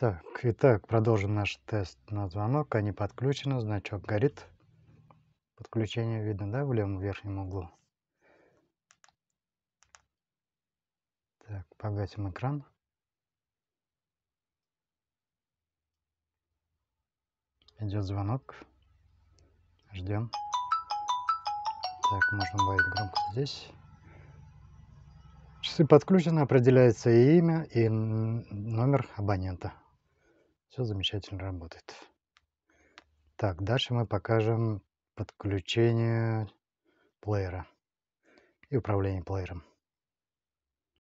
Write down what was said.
Так, итак, продолжим наш тест на звонок. Они подключены, значок горит. Подключение видно, да, в левом верхнем углу? Так, погасим экран. Идет звонок. Ждем. Так, можно убавить громкость здесь. Часы подключены, определяется и имя, и номер абонента. Все замечательно работает. Так, дальше мы покажем подключение плеера и управление плеером.